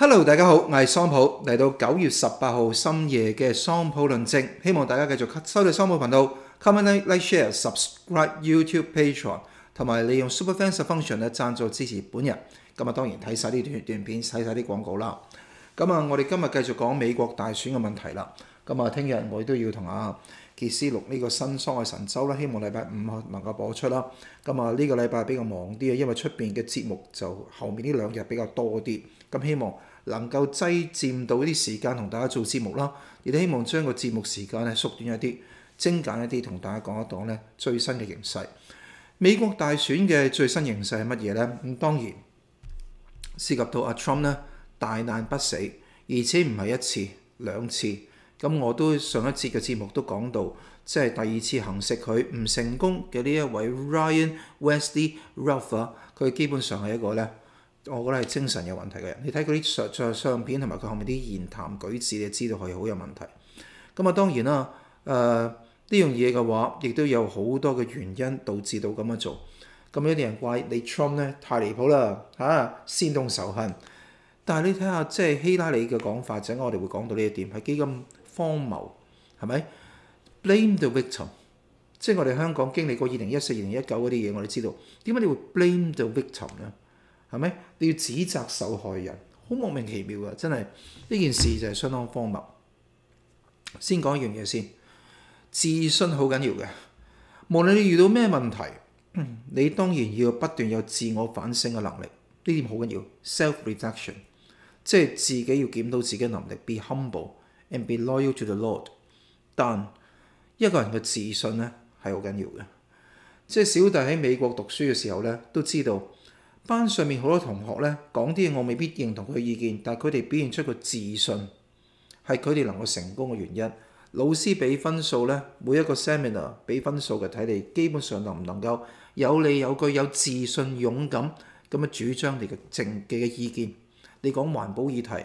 Hello，大家好，我系桑普嚟到九月十八号深夜嘅桑普论证，希望大家继续收睇桑普频道，comment like share subscribe YouTube Patreon，同埋利用 Superfan s u n c t i o n 嚟赞助支持本人。咁啊，当然睇晒呢段段片，睇晒啲广告啦。咁啊，我哋今日继续讲美国大选嘅问题啦。咁啊，听日我都要同阿。傑斯錄呢個新《桑嘅神舟》啦，希望禮拜五能夠播出啦。咁啊呢個禮拜比較忙啲啊，因為出面嘅節目就後面呢兩日比較多啲。咁希望能夠擠佔到啲時間同大家做節目啦，亦都希望將個節目時間咧縮短一啲、精簡一啲，同大家講一講咧最新嘅形勢。美國大選嘅最新形勢係乜嘢咧？咁當然涉及到阿 Trump 咧，大難不死，而且唔係一次兩次。咁我都上一節嘅節目都講到，即係第二次行食佢唔成功嘅呢一位 Ryan Westy r f f e r 佢基本上係一個咧，我覺得係精神有問題嘅人。你睇佢啲相相片同埋佢後面啲言談舉止，你知道佢好有問題。咁啊當然啦，誒呢樣嘢嘅話，亦都有好多嘅原因導致到咁樣做。咁有啲人怪你 Trump 咧太離譜啦，嚇先動仇恨。但係你睇下即係希拉里嘅講法，陣我哋會講到呢一點係基金。荒謬係咪？Blame the victim，即係我哋香港經歷過二零一四、二零一九嗰啲嘢，我哋知道點解你會 blame the victim 咧？係咪？你要指責受害人，好莫名其妙啊，真係呢件事就係相當荒謬。先講一樣嘢先，自信好緊要嘅。無論你遇到咩問題，你當然要不斷有自我反省嘅能力，呢點好緊要。Self reduction，即係自己要檢討自己能力，be humble。and be loyal to the Lord。但一個人嘅自信咧係好緊要嘅。即係小弟喺美國讀書嘅時候咧，都知道班上面好多同學咧講啲嘢我未必認同佢嘅意見，但係佢哋表現出個自信係佢哋能夠成功嘅原因。老師俾分數咧，每一個 seminar 俾分數嘅睇你基本上能唔能夠有理有據、有自信、勇敢咁樣主張你嘅政見嘅意見。你講環保議題。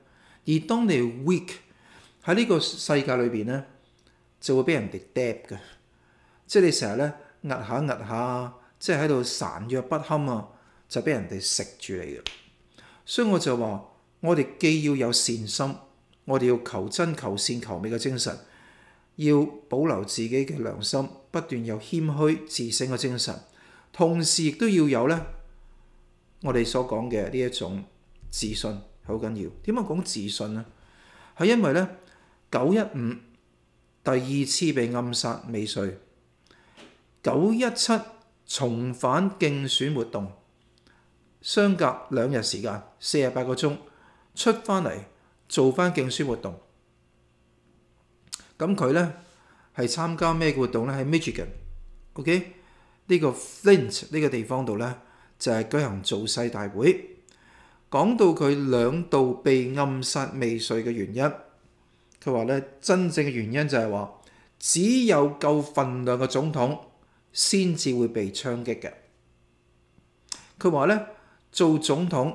而當你 weak 喺呢個世界裏邊咧，就會俾人哋 d e dead 嘅，即係你成日咧壓下壓下，即係喺度孱弱不堪啊，就俾人哋食住你嘅。所以我就話，我哋既要有善心，我哋要求真、求善、求美嘅精神，要保留自己嘅良心，不斷有謙虛自省嘅精神，同時亦都要有咧我哋所講嘅呢一種自信。好緊要點解講自信咧？係因為咧，九一五第二次被暗殺未遂，九一七重返競選活動，相隔兩日時間，四十八個鐘出翻嚟做翻競選活動。咁佢咧係參加咩活動咧？喺 Michigan，OK 呢個 Flint 呢個地方度咧，就係舉行造勢大會。講到佢兩度被暗殺未遂嘅原因，佢話咧真正嘅原因就係話，只有夠份量嘅總統先至會被槍擊嘅。佢話咧做總統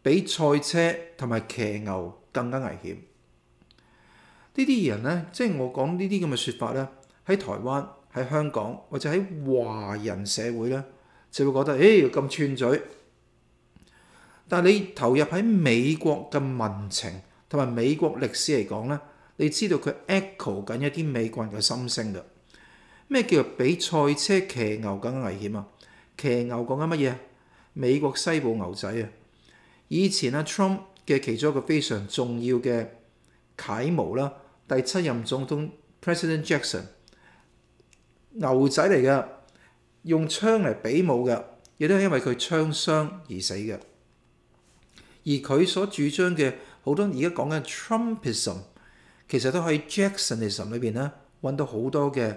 比賽車同埋騎牛更加危險。呢啲人咧，即係我講呢啲咁嘅説法咧，喺台灣、喺香港或者喺華人社會咧，就會覺得誒咁串嘴。但你投入喺美國嘅民情同埋美國歷史嚟講咧，你知道佢 echo 緊一啲美國人嘅心聲嘅咩叫比賽車騎牛咁危險啊？騎牛講緊乜嘢啊？美國西部牛仔啊，以前啊 Trump 嘅其中一個非常重要嘅楷模啦，第七任總統 President Jackson 牛仔嚟嘅，用槍嚟比武嘅，亦都係因為佢槍傷而死嘅。而佢所主張嘅好多而家講緊 Trumpism，其實都喺 Jacksonism 裏邊咧揾到好多嘅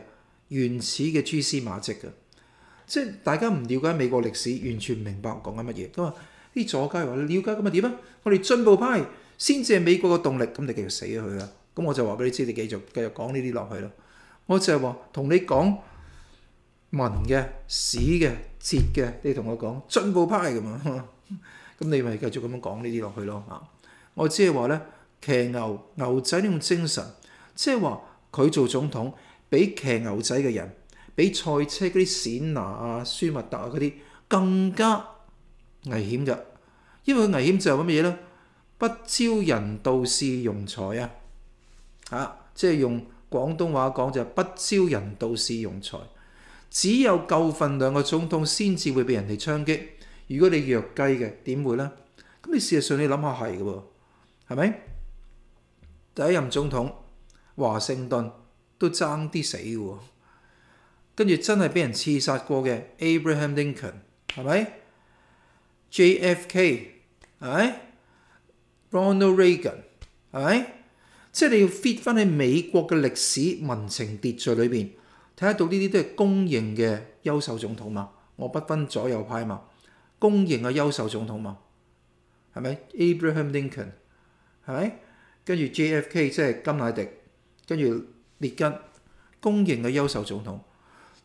原始嘅蛛絲馬跡嘅。即大家唔了解美國歷史，完全唔明白講緊乜嘢。咁啊啲左派話了解咁啊點啊？我哋進步派先至係美國嘅動力，咁你繼續死咗佢啦。咁我就話俾你知，你繼續繼續講呢啲落去咯。我就係話同你講文嘅史嘅哲嘅，你同我講進步派嘅嘛。咁你咪繼續咁樣講呢啲落去咯嚇！我只係話咧騎牛牛仔呢種精神，即係話佢做總統比騎牛仔嘅人，比賽車嗰啲閃拿啊、舒密達啊嗰啲更加危險㗎。因為危險就係乜嘢咧？不招人道士用才啊！嚇，即係用廣東話講就係不招人道士用才。只有夠份量嘅總統先至會俾人哋槍擊。如果你弱雞嘅點會呢？咁你事實上你諗下係嘅喎，係咪第一任總統華盛頓都爭啲死喎，跟住真係俾人刺殺過嘅 Abraham Lincoln 係咪？J.F.K 係咪？Ronald Reagan 係咪？即係你要 fit 翻喺美國嘅歷史民情秩序裏邊睇得到呢啲都係公認嘅優秀總統嘛？我不分左右派嘛？公認嘅優秀總統嘛，係咪 Abraham Lincoln？係咪跟住 J.F.K. 即係金乃迪，跟住列根，公認嘅優秀總統，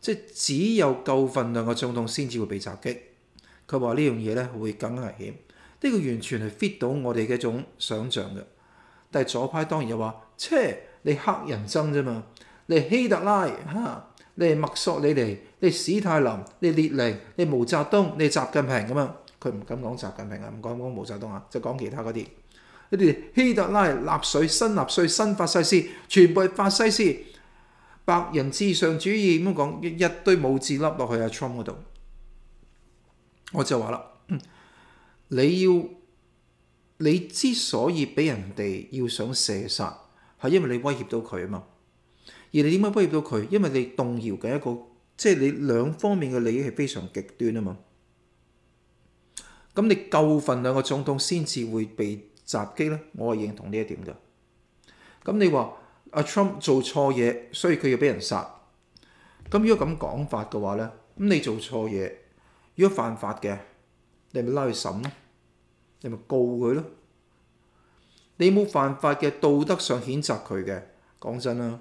即係只有夠份量嘅總統先至會被襲擊。佢話呢樣嘢咧會更危險，呢個完全係 fit 到我哋嘅一種想像嘅。但係左派當然又話：，切，你黑人憎啫嘛，你希特拉嚇。你墨索里尼，你史泰林，你列宁，你毛泽东，你习近平咁样，佢唔敢讲习近平啊，唔敢讲毛泽东啊，就讲其他嗰啲，你哋希特拉、纳粹、新纳粹、新法西斯，全部系法西斯，白人至上主义咁讲，一堆武字粒落去阿 Trump 嗰度，我就话啦，你要你之所以俾人哋要想射杀，系因为你威胁到佢啊嘛。而你點解威脅到佢？因為你動搖緊一個，即係你兩方面嘅利益係非常極端啊嘛。咁你夠份兩個總統先至會被襲擊咧，我係認同呢一點㗎。咁你話阿 Trump 做錯嘢，所以佢要俾人殺。咁如果咁講法嘅話咧，咁你做錯嘢，如果犯法嘅，你咪拉去審咯，你咪告佢咯。你冇犯法嘅道德上譴責佢嘅，講真啦。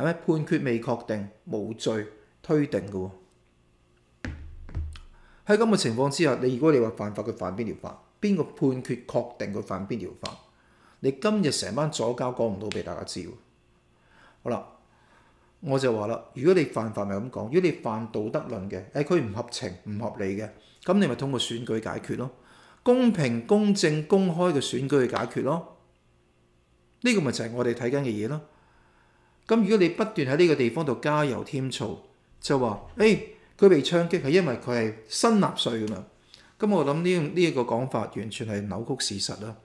系咪判决未确定，无罪推定嘅喎？喺咁嘅情况之下，你如果你话犯法，佢犯边条法？边个判决确定佢犯边条法？你今日成班左交讲唔到俾大家知。好啦，我就话啦，如果你犯法咪咁讲，如果你犯道德论嘅，诶佢唔合情唔合理嘅，咁你咪通过选举解决咯，公平公正公开嘅选举去解决咯。呢个咪就系我哋睇紧嘅嘢咯。咁如果你不斷喺呢個地方度加油添醋，就話：，誒，佢被槍擊係因為佢係新納税㗎嘛？咁我諗呢呢個講法完全係扭曲事實啦，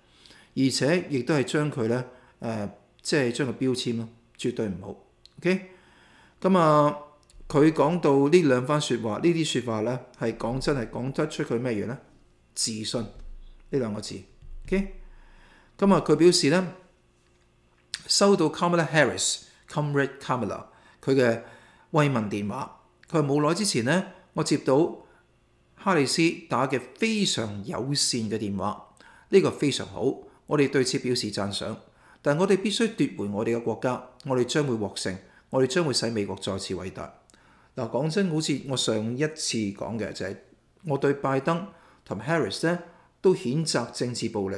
而且亦都係將佢咧誒，即係將佢標籤咯，絕對唔好。O K，咁啊，佢講到呢兩番説話，呢啲説話咧係講真係講得出佢咩樣咧？自信呢兩個字。O K，咁啊，佢表示咧收到 Camerl Harris。Comrade Kamala，佢嘅慰問電話。佢冇耐之前呢，我接到哈里斯打嘅非常友善嘅電話，呢個非常好，我哋對此表示讚賞。但我哋必須奪回我哋嘅國家，我哋將會獲勝，我哋將會使美國再次偉大。嗱，講真好似我上一次講嘅，就係我對拜登同 Harris 咧都譴責政治暴力，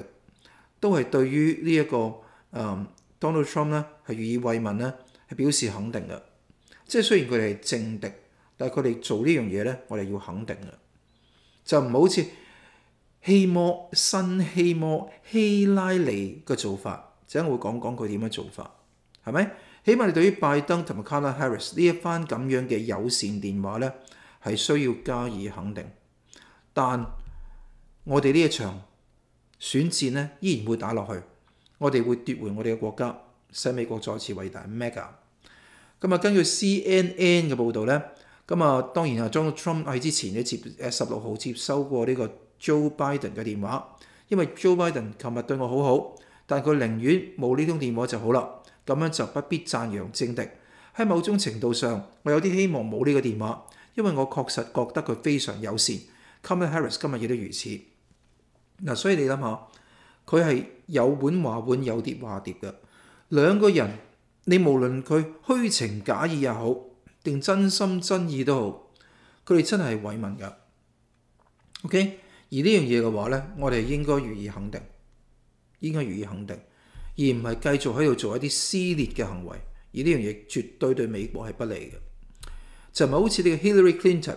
都係對於呢一個嗯 Donald Trump 咧。係予以慰問咧，係表示肯定嘅。即係雖然佢哋係政敵，但係佢哋做呢樣嘢咧，我哋要肯定嘅。就唔好似希摩、新希摩、希拉里嘅做法，即係我會講講佢點樣做法係咪？起碼你對於拜登同埋卡拉· Harris 呢一番咁樣嘅友善電話咧，係需要加以肯定。但我哋呢一場選戰咧，依然會打落去，我哋會奪回我哋嘅國家。使美國再次偉大。Mega 咁啊，根據 CNN 嘅報導咧，咁啊，當然啊，Donald Trump 喺之前咧接十六號接收過呢個 Joe Biden 嘅電話，因為 Joe Biden 琴日對我好好，但佢寧願冇呢通電話就好啦。咁樣就不必讚揚政敵。喺某種程度上，我有啲希望冇呢個電話，因為我確實覺得佢非常友善。Kamala Harris 今日亦都如此。嗱，所以你諗下，佢係有碗話碗，有碟話碟嘅。兩個人，你無論佢虛情假意也好，定真心真意都好，佢哋真係慰民㗎。O K. 而呢樣嘢嘅話咧，我哋應該予以肯定，應該予以肯定，而唔係繼續喺度做一啲撕裂嘅行為。而呢樣嘢絕對對美國係不利嘅，就唔係好似呢個 Hillary Clinton、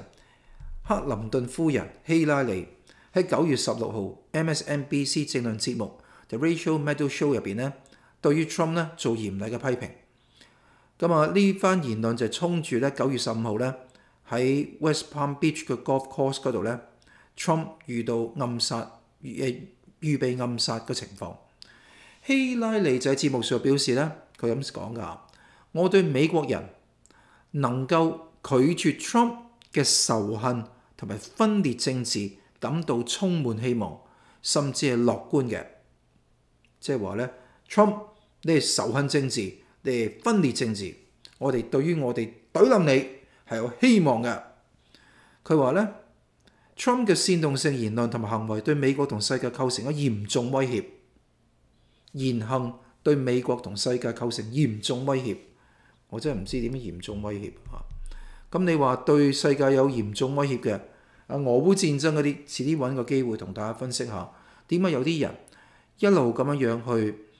克林頓夫人希拉里喺九月十六號 M S N B C 政論節目 The Rachel Maddow Show 入邊咧。對於 Trump 咧做嚴厲嘅批評，咁啊呢番言論就係衝住咧九月十五號咧喺 West Palm Beach 嘅 Golf Course 嗰度咧，Trump 遇到暗殺誒預備暗殺嘅情況，希拉里就喺節目上表示咧，佢咁講㗎，我對美國人能夠拒絕 Trump 嘅仇恨同埋分裂政治感到充滿希望，甚至係樂觀嘅，即係話咧 Trump。你係仇恨政治，你係分裂政治。我哋對於我哋對冧你係有希望嘅。佢話咧，Trump 嘅煽動性言論同埋行為對美國同世界構成咗嚴重威脅，言行對美國同世界構成嚴重威脅。我真係唔知點嚴重威脅嚇。咁你話對世界有嚴重威脅嘅啊俄烏戰爭嗰啲，遲啲揾個機會同大家分析下點解有啲人一路咁樣樣去。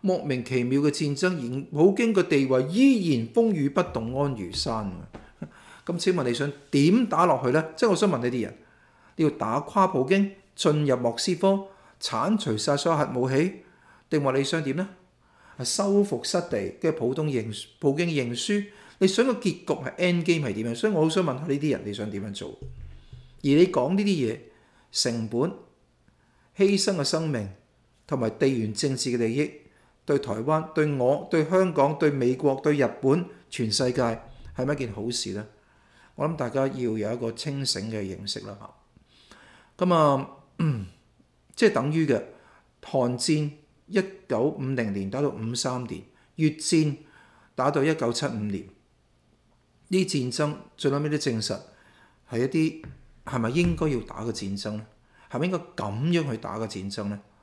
莫名其妙嘅戰爭，而普京嘅地位依然風雨不動安如山。咁請問你想點打落去呢？即係我想問呢啲人，你要打垮普京，進入莫斯科，剷除晒所有核武器，定話你想點呢？收復失地，跟住普通認普京認輸。你想個結局係 end game 係點樣？所以我好想問下呢啲人，你想點樣做？而你講呢啲嘢，成本犧牲嘅生命。同埋地緣政治嘅利益，對台灣、對我、對香港、對美國、對日本，全世界係咪一件好事呢？我諗大家要有一個清醒嘅認識啦嚇。咁啊，即係等於嘅，韓戰一九五零年打到五三年，越戰打到一九七五年，呢戰爭最尾都證實係一啲係咪應該要打嘅戰爭咧？係咪應該咁樣去打嘅戰爭咧？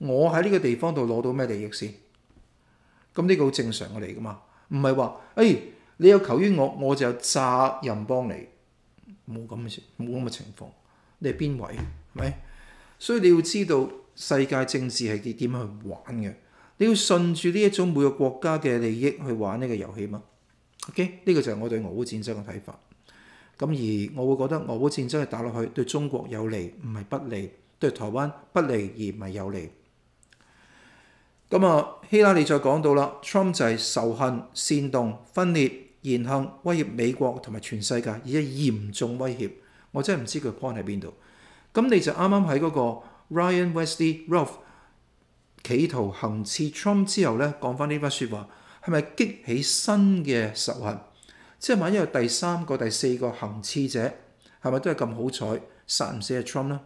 我喺呢個地方度攞到咩利益先？咁呢個好正常嘅嚟噶嘛？唔係話，誒你有求於我，我就有責任幫你，冇咁嘅冇咁嘅情況。你係邊位？係咪？所以你要知道世界政治係點點樣去玩嘅？你要順住呢一種每個國家嘅利益去玩呢個遊戲嘛。o k 呢個就係我對俄烏戰爭嘅睇法。咁而我會覺得俄烏戰爭係打落去對中國有利，唔係不利；對台灣不利而唔係有利。咁啊，希拉里再講到啦，Trump 就係仇恨、煽動、分裂、言行威脅美國同埋全世界，而且嚴重威脅。我真係唔知佢 point 喺邊度。咁你就啱啱喺嗰個 Ryan Westley r u l f 企圖行刺 Trump 之後咧，講翻呢番説話，係咪激起新嘅仇恨？即係萬一有第三個、第四個行刺者，係咪都係咁好彩殺唔死阿 Trump 咧？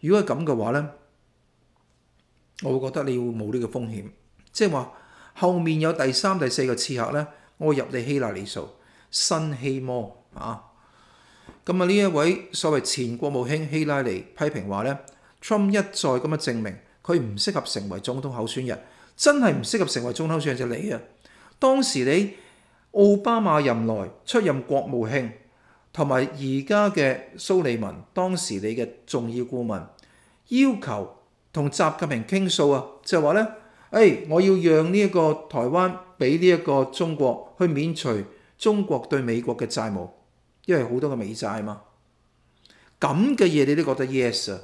如果係咁嘅話咧？我會覺得你會冇呢個風險，即係話後面有第三、第四個刺客咧，我入你希拉里數新希魔啊！咁啊呢一位所謂前國務卿希拉里批評話咧，Trump 一再咁樣證明佢唔適合成為總統候選人，真係唔適合成為總統候選者你啊！當時你奧巴馬任內出任國務卿，同埋而家嘅蘇利文，當時你嘅重要顧問要求。同習近平傾訴啊，就係話咧，誒，我要讓呢一個台灣俾呢一個中國去免除中國對美國嘅債務，因為好多嘅美債嘛。咁嘅嘢你都覺得 yes 啊？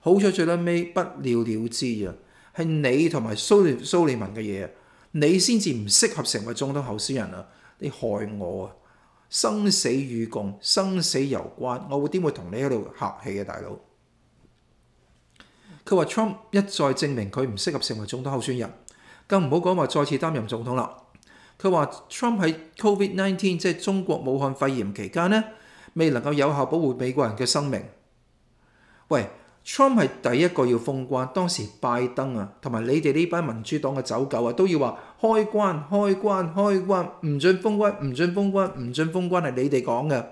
好彩最撚尾不了了之啊，係你同埋蘇蘇李文嘅嘢啊，你先至唔適合成為中統後選人啊！你害我啊，生死與共，生死攸關，我會點會同你喺度客氣啊，大佬？佢話 Trump 一再證明佢唔適合成為總統候選人，更唔好講話再次擔任總統啦。佢話 Trump 喺 COVID-Nineteen 即係中國武漢肺炎期間咧，未能夠有效保護美國人嘅生命。喂，Trump 係第一個要封關，當時拜登啊，同埋你哋呢班民主黨嘅走狗啊，都要話開關、開關、開關，唔准封關、唔准封關、唔准封關係你哋講嘅。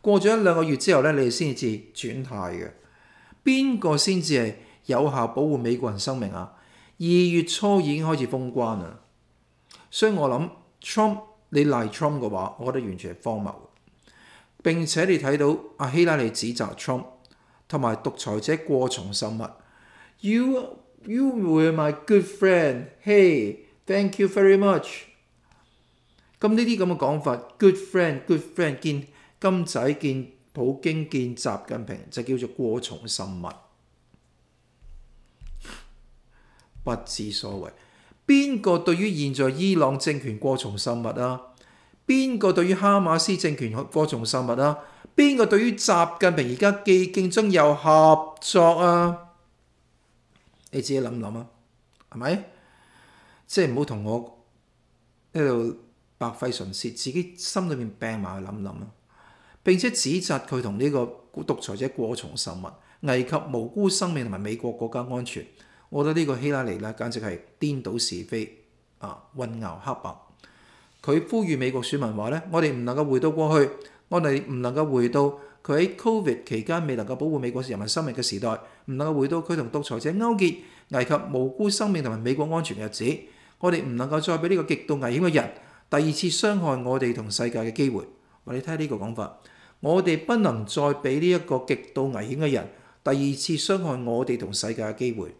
過咗一兩個月之後咧，你哋先至轉態嘅。邊個先至係？有效保護美國人生命啊！二月初已經開始封關啦，所以我諗 Trump 你賴 Trump 嘅話，我覺得完全係荒謬。並且你睇到阿希拉利指責 Trump 同埋獨裁者過重受物 y o u you were my good friend，Hey，thank you very much。咁呢啲咁嘅講法，good friend，good friend，見金仔見普京見習近平就叫做過重受物。不知所為，邊個對於現在伊朗政權過重生物啊？邊個對於哈馬斯政權過重生物啊？邊個對於習近平而家既競爭又合作啊？你自己諗諗啊，係咪？即係唔好同我喺度白費唇舌，自己心裏面病埋去諗諗啊！並且指責佢同呢個獨裁者過重生物，危及無辜生命同埋美國國家安全。我覺得呢個希拉里咧，簡直係顛倒是非啊，混淆黑白。佢呼籲美國選民話咧：，我哋唔能夠回到過去，我哋唔能夠回到佢喺 c o v i d 期間未能夠保護美國人民生命嘅時代，唔能夠回到佢同獨裁者勾結危及無辜生命同埋美國安全嘅日子。我哋唔能夠再俾呢個極度危險嘅人第二次傷害我哋同世界嘅機會。我你睇下呢個講法，我哋不能再俾呢一個極度危險嘅人第二次傷害我哋同世界嘅機會。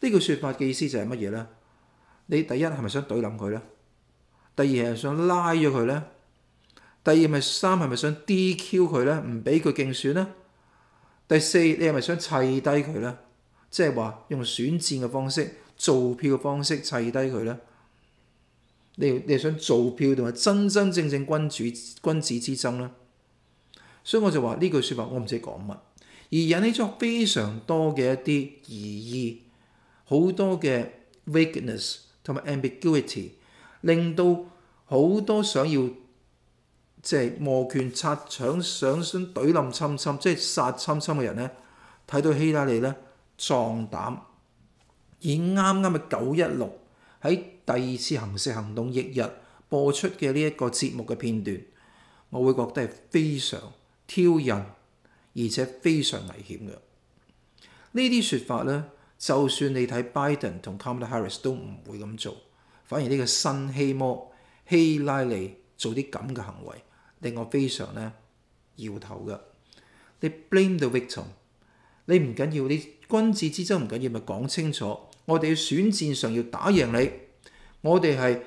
呢句説法嘅意思就係乜嘢呢？你第一係咪想懟冧佢呢？第二係想拉咗佢呢？第二咪三係咪想 D.Q. 佢呢？唔俾佢競選呢？第四你係咪想砌低佢呢？即係話用選戰嘅方式、造票嘅方式砌低佢呢？你你係想造票，定係真真正正君主君子之爭呢？所以我就話呢句説法，我唔知講乜，而引起咗非常多嘅一啲疑義。好多嘅 weakness 同埋 ambiguity，令到好多想要即係摩拳擦掌、想身懟冧、侵侵即係殺侵侵嘅人咧，睇到希拉里咧壯膽。而啱啱嘅九一六喺第二次行事行動翌日播出嘅呢一個節目嘅片段，我會覺得係非常挑釁而且非常危險嘅呢啲説法咧。就算你睇 Biden 同 Kamala Harris 都唔會咁做，反而呢個新希摩希拉里做啲咁嘅行為，令我非常咧搖頭嘅。你 blame the victim，你唔緊要，你君子之爭唔緊要，咪講清楚。我哋要選戰上要打贏你，我哋係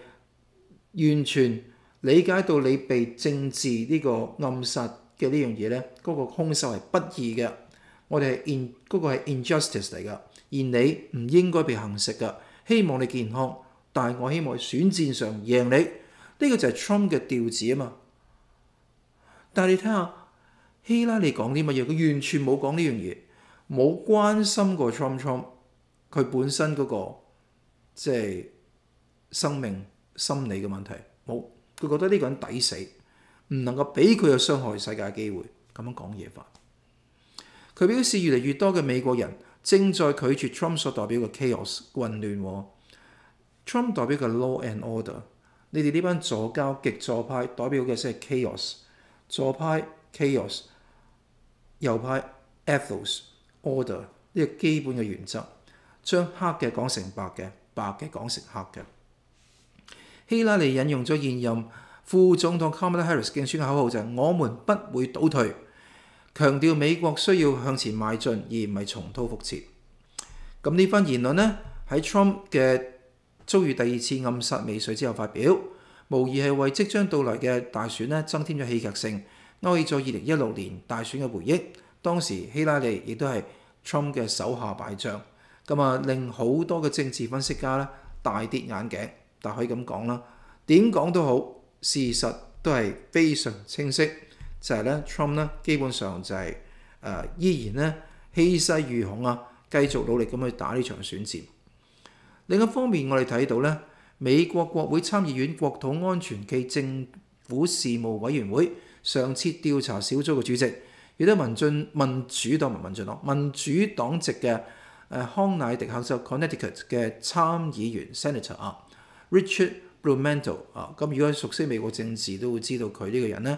完全理解到你被政治呢個暗殺嘅呢樣嘢咧，嗰個兇手係不義嘅。我哋係 in 嗰個係 injustice 嚟㗎。而你唔應該被行食噶，希望你健康，但系我希望選戰上贏你。呢個就係 Trump 嘅調子啊嘛。但係你睇下希拉里講啲乜嘢，佢完全冇講呢樣嘢，冇關心過 Trump Trump 佢本身嗰個即係生命心理嘅問題冇。佢覺得呢個人抵死，唔能夠俾佢有傷害世界嘅機會。咁樣講嘢法，佢表示越嚟越多嘅美國人。正在拒絕 Trump 所代表嘅 chaos 混亂，Trump 代表嘅 law and order。你哋呢班左教極左派代表嘅先係 chaos，左派 chaos，右派 ethos order 呢個基本嘅原則，將黑嘅講成白嘅，白嘅講成黑嘅。希拉里引用咗現任副總統 Kamala Harris 嘅宣口號就係：我們不會倒退。強調美國需要向前邁進，而唔係重蹈覆轍。咁呢番言論咧，喺 Trump 嘅遭遇第二次暗殺未遂之後發表，無疑係為即將到來嘅大選咧增添咗戲劇性。勾起咗二零一六年大選嘅回憶，當時希拉里亦都係 Trump 嘅手下敗將。咁啊，令好多嘅政治分析家咧大跌眼鏡。但可以咁講啦，點講都好，事實都係非常清晰。就係咧，Trump 咧基本上就係誒，依然咧氣勢如虹啊，繼續努力咁去打呢場選戰。另一方面，我哋睇到咧，美國國會參議院國土安全暨政府事務委員會上次調查小組嘅主席，亦都民進民主黨民進黨民主黨籍嘅誒康乃迪克州 Connecticut 嘅參議員 Senator 啊 Richard Blumental 啊，咁如果熟悉美國政治都會知道佢呢個人咧。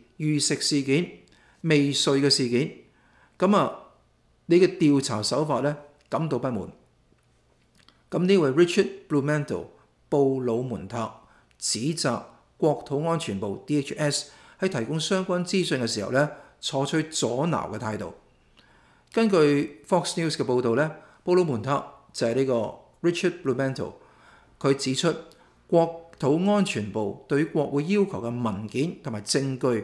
遇食事件未遂嘅事件，咁啊，你嘅調查手法咧感到不滿。咁呢位 Richard Blumental 布魯門塔指責國土安全部 DHS 喺提供相關資訊嘅時候咧，採取阻撓嘅態度。根據 Fox News 嘅報導咧，布魯門塔就係呢個 Richard Blumental，佢指出國土安全部對國會要求嘅文件同埋證據。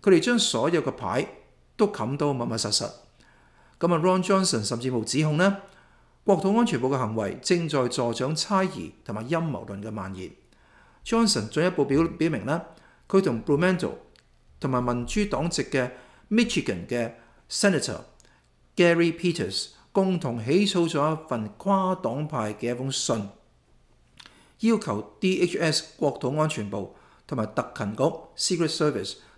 佢哋將所有嘅牌都冚到密密實實。咁啊，Ron Johnson 甚至冇指控呢國土安全部嘅行為正在助長猜疑同埋陰謀論嘅蔓延。Johnson 進一步表表明咧，佢同 Blumenthal 同埋民主黨籍嘅 Michigan 嘅 Senator Gary Peters 共同起草咗一份跨黨派嘅一封信，要求 DHS 國土安全部同埋特勤局 Secret Service。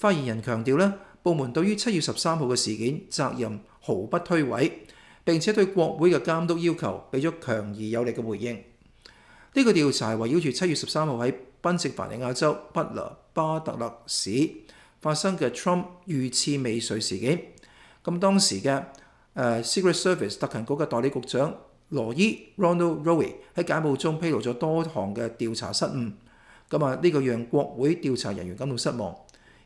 發言人強調咧，部門對於七月十三號嘅事件責任毫不推诿，並且對國會嘅監督要求俾咗強而有力嘅回應。呢個調查圍繞住七月十三號喺賓夕法尼亞州不拉巴特勒市發生嘅 Trump 遇刺未遂事件。咁當時嘅 Secret Service 特勤局嘅代理局長羅伊 Rondo a l Roy 喺解报中披露咗多項嘅調查失誤。咁啊，呢個讓國會調查人員感到失望。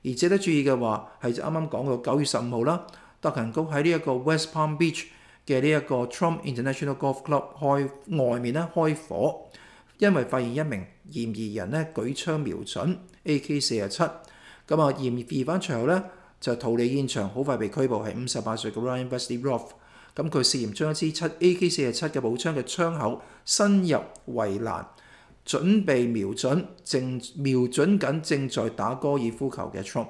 而值得注意嘅話係就啱啱講過九月十五號啦，德勤局喺呢一個 West Palm Beach 嘅呢一個 Trump International Golf Club 開外面咧開火，因為發現一名嫌疑人咧舉槍瞄準 AK 四廿七，咁啊嫌疑犯隨後咧就逃離現場，好快被拘捕係五十八歲嘅 Ryan Wesley Roth，咁佢嫌驗一支七 AK 四廿七嘅步槍嘅槍口伸入圍欄。準備瞄準正瞄準緊正在打高爾夫球嘅 Trump，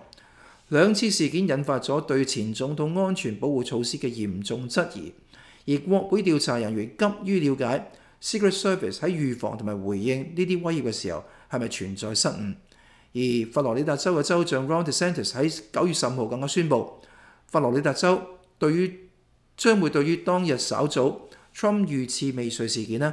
兩次事件引發咗對前總統安全保護措施嘅嚴重質疑，而國會調查人員急於了解 Secret Service 喺預防同埋回應呢啲威脅嘅時候係咪存在失誤，而佛羅里達州嘅州長 Ron DeSantis 喺九月十五號更加宣布，佛羅里達州對於將會對於當日稍早 Trump 遇刺未遂事件啦。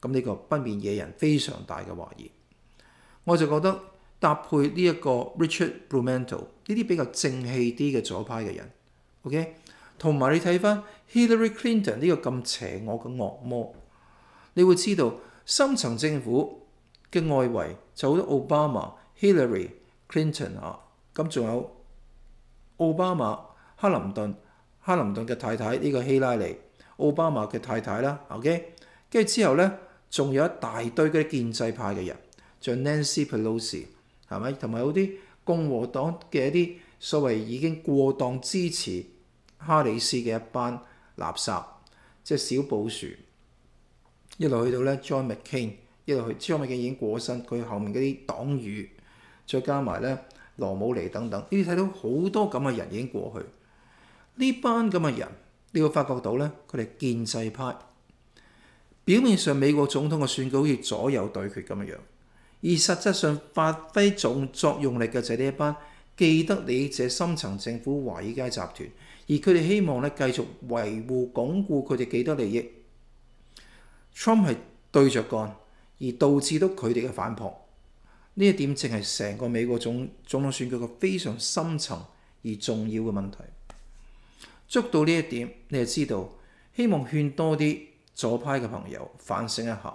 咁呢個不免野人非常大嘅懷疑，我就覺得搭配呢一個 Richard Blumental 呢啲比較正氣啲嘅左派嘅人，OK，同埋你睇翻 Hillary Clinton 呢個咁邪惡嘅惡魔，你會知道深層政府嘅外圍就好多 Obama、Hillary Clinton 啊，咁仲有 Obama、林頓、克林頓嘅太太呢個希拉里、奧巴馬嘅太太啦，OK，跟住之後咧。仲有一大堆嗰啲建制派嘅人，像 Nancy Pelosi 係咪？同埋有啲共和黨嘅一啲所謂已經過當支持哈里斯嘅一班垃圾，即係小布全。一路去到咧 j o h n m c c a i n 一路去 j o h n m c c a i n 已經過身，佢後面嗰啲黨羽，再加埋咧羅姆尼等等，你睇到好多咁嘅人已經過去。呢班咁嘅人，你會發覺到咧，佢哋建制派。表面上美國總統嘅選舉好似左右對決咁樣，而實質上發揮重作用力嘅就係呢一班記得利益深層政府華爾街集團，而佢哋希望咧繼續維護鞏固佢哋既得利益。Trump 係對着幹，而導致到佢哋嘅反撲。呢一點正係成個美國總總統選舉嘅非常深層而重要嘅問題。捉到呢一點，你就知道希望勸多啲。左派嘅朋友反省一下，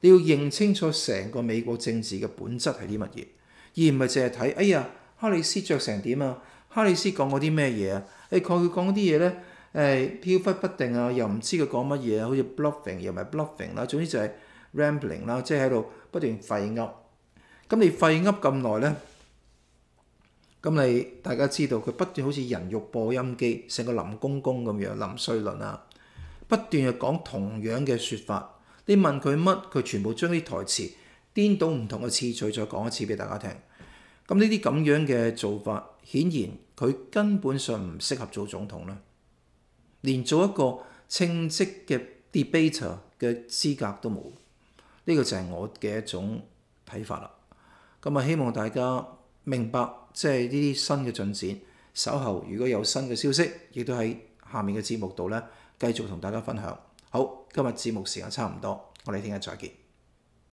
你要認清楚成個美國政治嘅本質係啲乜嘢，而唔係淨係睇哎呀哈里斯著成點啊，哈里斯講過啲咩嘢啊？誒佢講啲嘢咧誒漂忽不定啊，又唔知佢講乜嘢，好似 bluffing 又唔係 bluffing 啦，總之就係 rambling 啦，即係喺度不斷廢噏。咁你廢噏咁耐咧，咁你大家知道佢不斷好似人肉播音機，成個林公公咁樣林瑞論啊。不斷又講同樣嘅說法，你問佢乜，佢全部將啲台詞顛倒唔同嘅次序再講一次俾大家聽。咁呢啲咁樣嘅做法，顯然佢根本上唔適合做總統啦，連做一個稱職嘅 debater 嘅資格都冇。呢個就係我嘅一種睇法啦。咁啊，希望大家明白，即係呢啲新嘅進展。稍後如果有新嘅消息，亦都喺下面嘅節目度咧。繼續同大家分享，好，今日節目時間差唔多，我哋聽日再見。